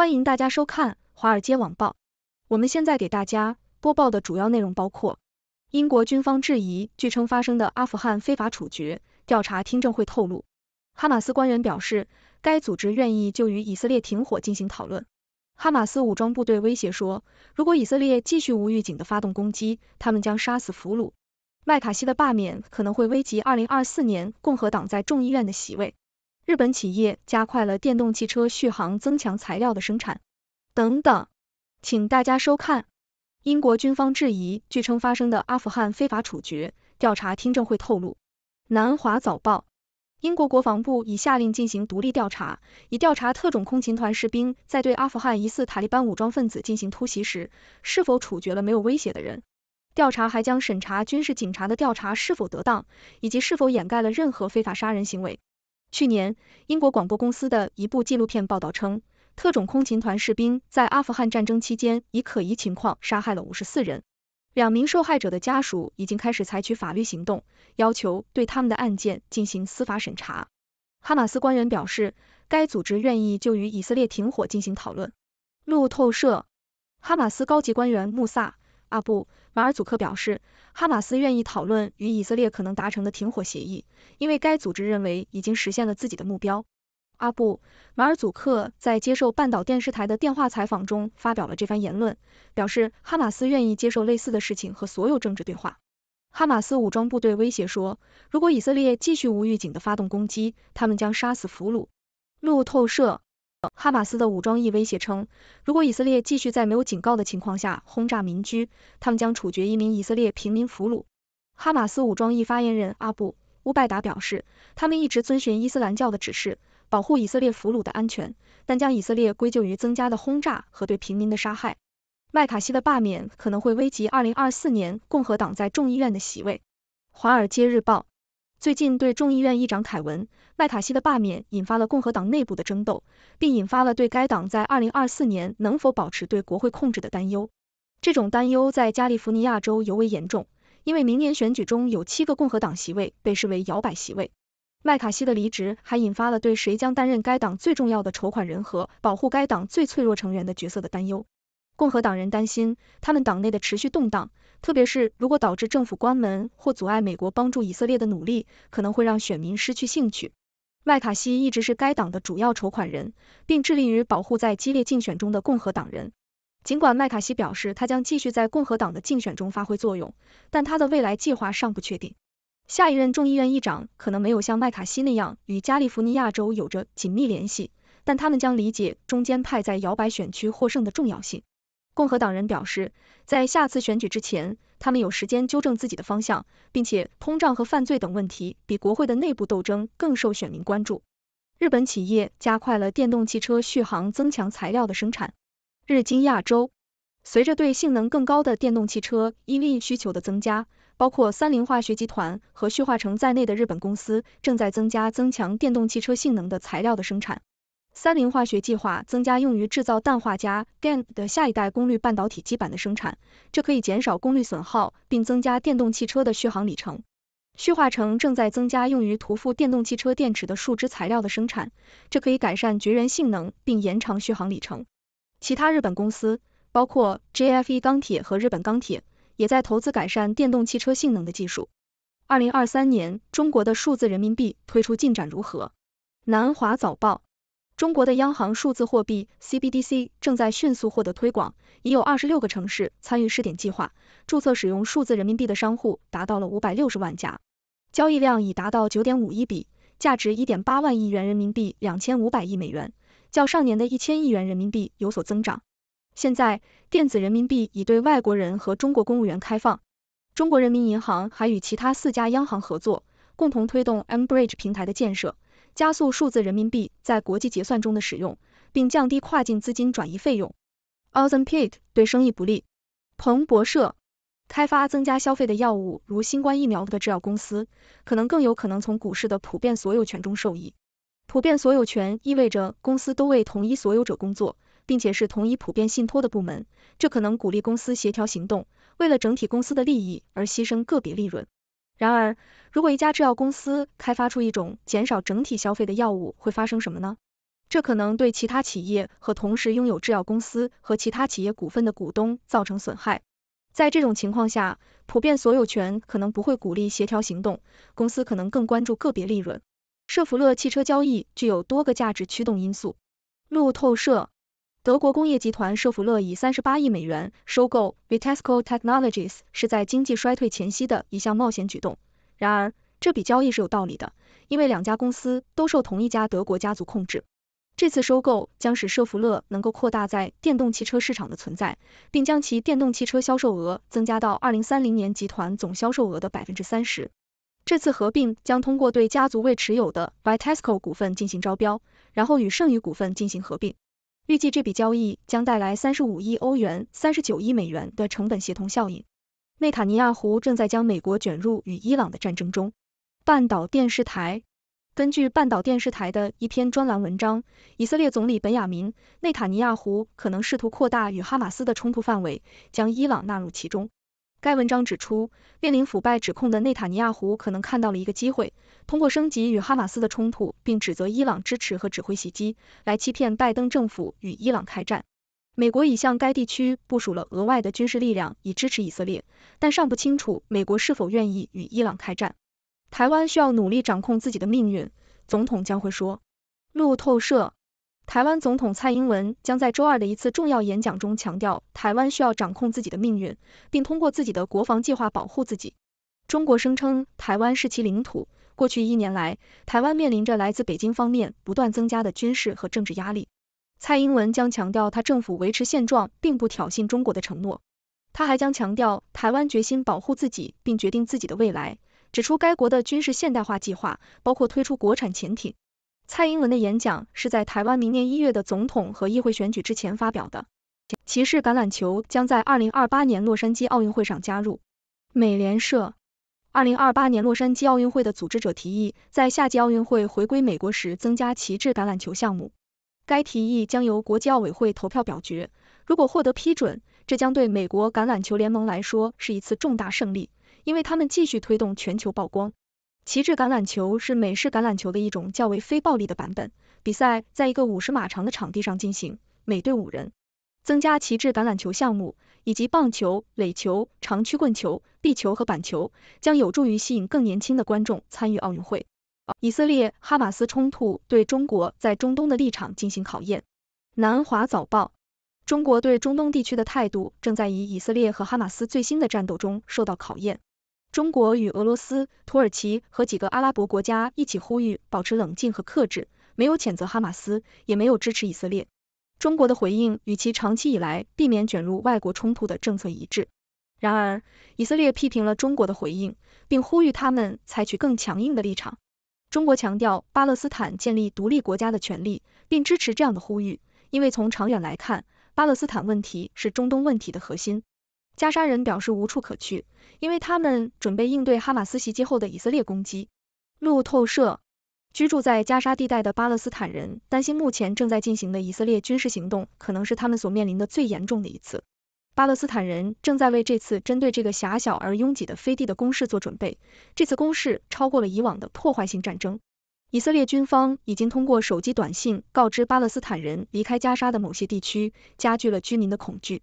欢迎大家收看《华尔街网报》。我们现在给大家播报的主要内容包括：英国军方质疑据称发生的阿富汗非法处决；调查听证会透露，哈马斯官员表示该组织愿意就与以色列停火进行讨论；哈马斯武装部队威胁说，如果以色列继续无预警的发动攻击，他们将杀死俘虏。麦卡锡的罢免可能会危及二零二四年共和党在众议院的席位。日本企业加快了电动汽车续航增强材料的生产。等等，请大家收看。英国军方质疑，据称发生的阿富汗非法处决调查听证会透露。南华早报：英国国防部已下令进行独立调查，以调查特种空勤团士兵在对阿富汗疑似塔利班武装分子进行突袭时，是否处决了没有威胁的人。调查还将审查军事警察的调查是否得当，以及是否掩盖了任何非法杀人行为。去年，英国广播公司的一部纪录片报道称，特种空勤团士兵在阿富汗战争期间以可疑情况杀害了五十四人。两名受害者的家属已经开始采取法律行动，要求对他们的案件进行司法审查。哈马斯官员表示，该组织愿意就与以色列停火进行讨论。路透社，哈马斯高级官员穆萨·阿布。马尔祖克表示，哈马斯愿意讨论与以色列可能达成的停火协议，因为该组织认为已经实现了自己的目标。阿布马尔祖克在接受半岛电视台的电话采访中发表了这番言论，表示哈马斯愿意接受类似的事情和所有政治对话。哈马斯武装部队威胁说，如果以色列继续无预警地发动攻击，他们将杀死俘虏。路透社。哈马斯的武装翼威胁称，如果以色列继续在没有警告的情况下轰炸民居，他们将处决一名以色列平民俘虏。哈马斯武装翼发言人阿布乌拜达表示，他们一直遵循伊斯兰教的指示，保护以色列俘虏的安全，但将以色列归咎于增加的轰炸和对平民的杀害。麦卡锡的罢免可能会危及2024年共和党在众议院的席位。华尔街日报。最近对众议院议长凯文·麦卡锡的罢免引发了共和党内部的争斗，并引发了对该党在二零二四年能否保持对国会控制的担忧。这种担忧在加利福尼亚州尤为严重，因为明年选举中有七个共和党席位被视为摇摆席位。麦卡锡的离职还引发了对谁将担任该党最重要的筹款人和保护该党最脆弱成员的角色的担忧。共和党人担心他们党内的持续动荡。特别是如果导致政府关门或阻碍美国帮助以色列的努力，可能会让选民失去兴趣。麦卡锡一直是该党的主要筹款人，并致力于保护在激烈竞选中的共和党人。尽管麦卡锡表示他将继续在共和党的竞选中发挥作用，但他的未来计划尚不确定。下一任众议院议长可能没有像麦卡锡那样与加利福尼亚州有着紧密联系，但他们将理解中间派在摇摆选区获胜的重要性。共和党人表示，在下次选举之前，他们有时间纠正自己的方向，并且通胀和犯罪等问题比国会的内部斗争更受选民关注。日本企业加快了电动汽车续航增强材料的生产。日经亚洲，随着对性能更高的电动汽车 EV 需求的增加，包括三菱化学集团和旭化成在内的日本公司正在增加增强电动汽车性能的材料的生产。三菱化学计划增加用于制造氮化镓 （GaN） 的下一代功率半导体基板的生产，这可以减少功率损耗并增加电动汽车的续航里程。旭化成正在增加用于涂覆电动汽车电池的树脂材料的生产，这可以改善绝缘性能并延长续航里程。其他日本公司，包括 JFE 钢铁和日本钢铁，也在投资改善电动汽车性能的技术。二零二三年中国的数字人民币推出进展如何？南华早报。中国的央行数字货币 CBDC 正在迅速获得推广，已有二十六个城市参与试点计划，注册使用数字人民币的商户达到了五百六十万家，交易量已达到九点五亿笔，价值一点八万亿元人民币两千五百亿美元，较上年的一千亿元人民币有所增长。现在，电子人民币已对外国人和中国公务员开放。中国人民银行还与其他四家央行合作，共同推动 Mbridge 平台的建设。加速数字人民币在国际结算中的使用，并降低跨境资金转移费用。a l t m n p i c t 对生意不利。彭博社，开发增加消费的药物如新冠疫苗的制药公司，可能更有可能从股市的普遍所有权中受益。普遍所有权意味着公司都为同一所有者工作，并且是同一普遍信托的部门，这可能鼓励公司协调行动，为了整体公司的利益而牺牲个别利润。然而，如果一家制药公司开发出一种减少整体消费的药物，会发生什么呢？这可能对其他企业和同时拥有制药公司和其他企业股份的股东造成损害。在这种情况下，普遍所有权可能不会鼓励协调行动，公司可能更关注个别利润。舍弗勒汽车交易具有多个价值驱动因素。路透社。德国工业集团舍弗勒以三十八亿美元收购 v i t e s c o Technologies 是在经济衰退前夕的一项冒险举动。然而，这笔交易是有道理的，因为两家公司都受同一家德国家族控制。这次收购将使舍弗勒能够扩大在电动汽车市场的存在，并将其电动汽车销售额增加到二零三零年集团总销售额的百分之三十。这次合并将通过对家族未持有的 v i t e s c o 股份进行招标，然后与剩余股份进行合并。预计这笔交易将带来三十五亿欧元、三十九亿美元的成本协同效应。内塔尼亚胡正在将美国卷入与伊朗的战争中。半岛电视台根据半岛电视台的一篇专栏文章，以色列总理本雅明·内塔尼亚胡可能试图扩大与哈马斯的冲突范围，将伊朗纳入其中。该文章指出，面临腐败指控的内塔尼亚胡可能看到了一个机会，通过升级与哈马斯的冲突，并指责伊朗支持和指挥袭击，来欺骗拜登政府与伊朗开战。美国已向该地区部署了额外的军事力量以支持以色列，但尚不清楚美国是否愿意与伊朗开战。台湾需要努力掌控自己的命运，总统将会说。路透社。台湾总统蔡英文将在周二的一次重要演讲中强调，台湾需要掌控自己的命运，并通过自己的国防计划保护自己。中国声称台湾是其领土。过去一年来，台湾面临着来自北京方面不断增加的军事和政治压力。蔡英文将强调他政府维持现状并不挑衅中国的承诺。他还将强调台湾决心保护自己并决定自己的未来，指出该国的军事现代化计划包括推出国产潜艇。蔡英文的演讲是在台湾明年一月的总统和议会选举之前发表的。骑士橄榄球将在二零二八年洛杉矶奥运会上加入。美联社，二零二八年洛杉矶奥运会的组织者提议，在夏季奥运会回归美国时增加旗帜橄榄球项目。该提议将由国际奥委会投票表决。如果获得批准，这将对美国橄榄球联盟来说是一次重大胜利，因为他们继续推动全球曝光。旗帜橄榄球是美式橄榄球的一种较为非暴力的版本，比赛在一个五十码长的场地上进行，每队五人。增加旗帜橄榄球项目，以及棒球、垒球、长曲棍球、壁球和板球，将有助于吸引更年轻的观众参与奥运会。以色列哈马斯冲突对中国在中东的立场进行考验。南华早报：中国对中东地区的态度正在以以色列和哈马斯最新的战斗中受到考验。中国与俄罗斯、土耳其和几个阿拉伯国家一起呼吁保持冷静和克制，没有谴责哈马斯，也没有支持以色列。中国的回应与其长期以来避免卷入外国冲突的政策一致。然而，以色列批评了中国的回应，并呼吁他们采取更强硬的立场。中国强调巴勒斯坦建立独立国家的权利，并支持这样的呼吁，因为从长远来看，巴勒斯坦问题是中东问题的核心。加沙人表示无处可去，因为他们准备应对哈马斯袭击后的以色列攻击。路透社居住在加沙地带的巴勒斯坦人担心，目前正在进行的以色列军事行动可能是他们所面临的最严重的一次。巴勒斯坦人正在为这次针对这个狭小而拥挤的飞地的攻势做准备。这次攻势超过了以往的破坏性战争。以色列军方已经通过手机短信告知巴勒斯坦人离开加沙的某些地区，加剧了居民的恐惧。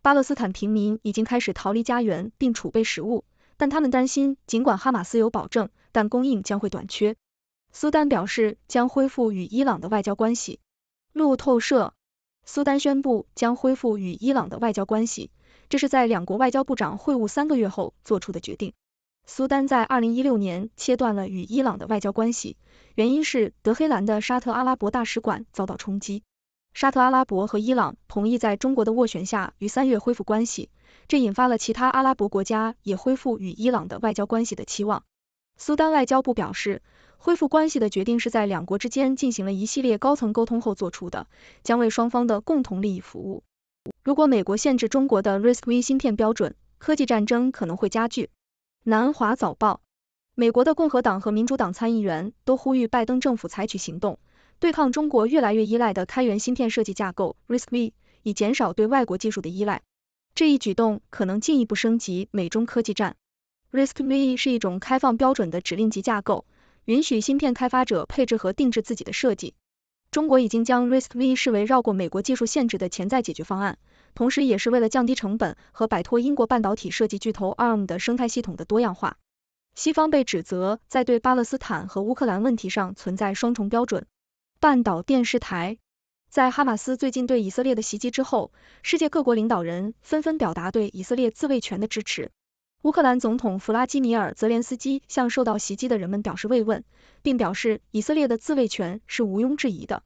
巴勒斯坦平民已经开始逃离家园并储备食物，但他们担心，尽管哈马斯有保证，但供应将会短缺。苏丹表示将恢复与伊朗的外交关系。路透社，苏丹宣布将恢复与伊朗的外交关系，这是在两国外交部长会晤三个月后做出的决定。苏丹在二零一六年切断了与伊朗的外交关系，原因是德黑兰的沙特阿拉伯大使馆遭到冲击。沙特阿拉伯和伊朗同意在中国的斡旋下于三月恢复关系，这引发了其他阿拉伯国家也恢复与伊朗的外交关系的期望。苏丹外交部表示，恢复关系的决定是在两国之间进行了一系列高层沟通后做出的，将为双方的共同利益服务。如果美国限制中国的 RISC-V 芯片标准，科技战争可能会加剧。南华早报，美国的共和党和民主党参议员都呼吁拜登政府采取行动。对抗中国越来越依赖的开源芯片设计架构 RISC-V，以减少对外国技术的依赖。这一举动可能进一步升级美中科技战。RISC-V 是一种开放标准的指令集架构，允许芯片开发者配置和定制自己的设计。中国已经将 RISC-V 视为绕过美国技术限制的潜在解决方案，同时也是为了降低成本和摆脱英国半导体设计巨头 ARM 的生态系统的多样化。西方被指责在对巴勒斯坦和乌克兰问题上存在双重标准。半岛电视台在哈马斯最近对以色列的袭击之后，世界各国领导人纷纷表达对以色列自卫权的支持。乌克兰总统弗拉基米尔泽连斯基向受到袭击的人们表示慰问，并表示以色列的自卫权是毋庸置疑的。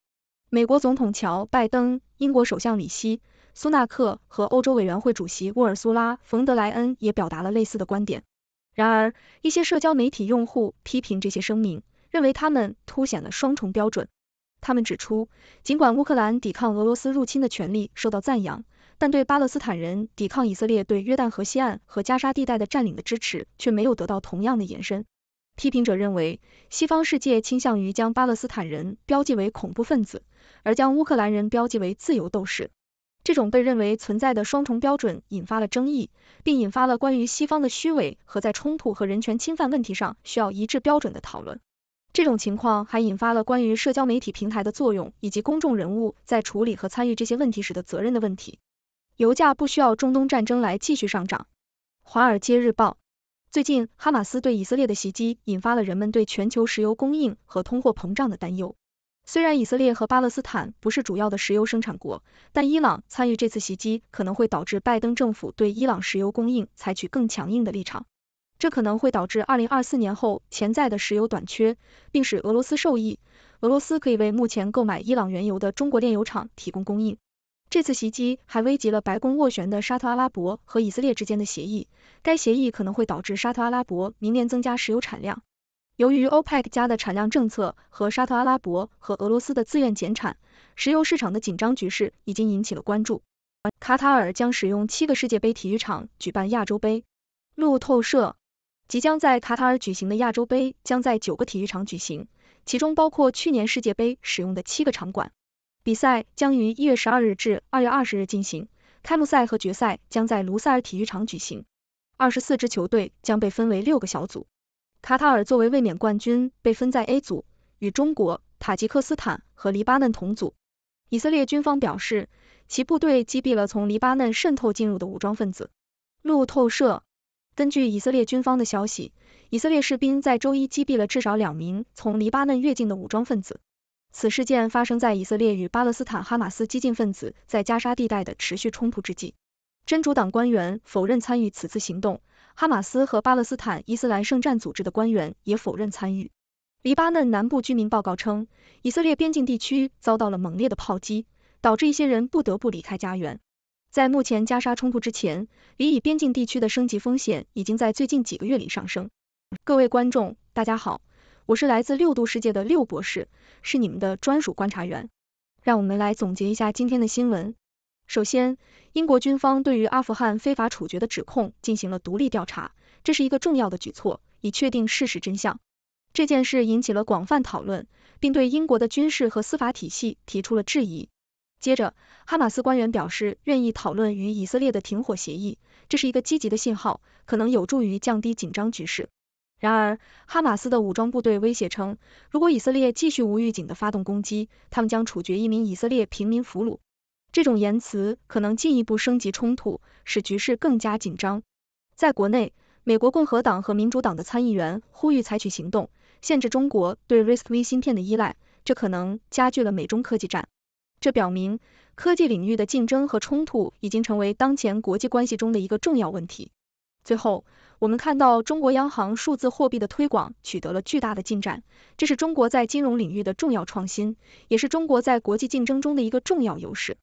美国总统乔拜登、英国首相里希·苏纳克和欧洲委员会主席沃尔苏拉·冯德莱恩也表达了类似的观点。然而，一些社交媒体用户批评这些声明，认为他们凸显了双重标准。他们指出，尽管乌克兰抵抗俄罗斯入侵的权利受到赞扬，但对巴勒斯坦人抵抗以色列对约旦河西岸和加沙地带的占领的支持却没有得到同样的延伸。批评者认为，西方世界倾向于将巴勒斯坦人标记为恐怖分子，而将乌克兰人标记为自由斗士。这种被认为存在的双重标准引发了争议，并引发了关于西方的虚伪和在冲突和人权侵犯问题上需要一致标准的讨论。这种情况还引发了关于社交媒体平台的作用以及公众人物在处理和参与这些问题时的责任的问题。油价不需要中东战争来继续上涨。华尔街日报最近，哈马斯对以色列的袭击引发了人们对全球石油供应和通货膨胀的担忧。虽然以色列和巴勒斯坦不是主要的石油生产国，但伊朗参与这次袭击可能会导致拜登政府对伊朗石油供应采取更强硬的立场。这可能会导致二零二四年后潜在的石油短缺，并使俄罗斯受益。俄罗斯可以为目前购买伊朗原油的中国炼油厂提供供应。这次袭击还危及了白宫斡旋的沙特阿拉伯和以色列之间的协议，该协议可能会导致沙特阿拉伯明年增加石油产量。由于 OPEC 家的产量政策和沙特阿拉伯和俄罗斯的自愿减产，石油市场的紧张局势已经引起了关注。卡塔尔将使用七个世界杯体育场举办亚洲杯。路透社。即将在卡塔尔举行的亚洲杯将在九个体育场举行，其中包括去年世界杯使用的七个场馆。比赛将于一月十二日至二月二十日进行，开幕赛和决赛将在卢塞尔体育场举行。二十四支球队将被分为六个小组。卡塔尔作为卫冕冠军被分在 A 组，与中国、塔吉克斯坦和黎巴嫩同组。以色列军方表示，其部队击毙了从黎巴嫩渗透进入的武装分子。路透社。根据以色列军方的消息，以色列士兵在周一击毙了至少两名从黎巴嫩越境的武装分子。此事件发生在以色列与巴勒斯坦哈马斯激进分子在加沙地带的持续冲突之际。真主党官员否认参与此次行动，哈马斯和巴勒斯坦伊斯兰圣战组织的官员也否认参与。黎巴嫩南部居民报告称，以色列边境地区遭到了猛烈的炮击，导致一些人不得不离开家园。在目前加沙冲突之前，离以边境地区的升级风险已经在最近几个月里上升。各位观众，大家好，我是来自六度世界的六博士，是你们的专属观察员。让我们来总结一下今天的新闻。首先，英国军方对于阿富汗非法处决的指控进行了独立调查，这是一个重要的举措，以确定事实真相。这件事引起了广泛讨论，并对英国的军事和司法体系提出了质疑。接着，哈马斯官员表示愿意讨论与以色列的停火协议，这是一个积极的信号，可能有助于降低紧张局势。然而，哈马斯的武装部队威胁称，如果以色列继续无预警地发动攻击，他们将处决一名以色列平民俘虏。这种言辞可能进一步升级冲突，使局势更加紧张。在国内，美国共和党和民主党的参议员呼吁采取行动，限制中国对 RISC-V 芯片的依赖，这可能加剧了美中科技战。这表明，科技领域的竞争和冲突已经成为当前国际关系中的一个重要问题。最后，我们看到中国央行数字货币的推广取得了巨大的进展，这是中国在金融领域的重要创新，也是中国在国际竞争中的一个重要优势。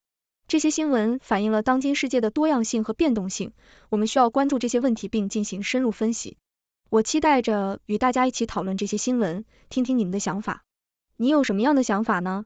这些新闻反映了当今世界的多样性和变动性，我们需要关注这些问题并进行深入分析。我期待着与大家一起讨论这些新闻，听听你们的想法。你有什么样的想法呢？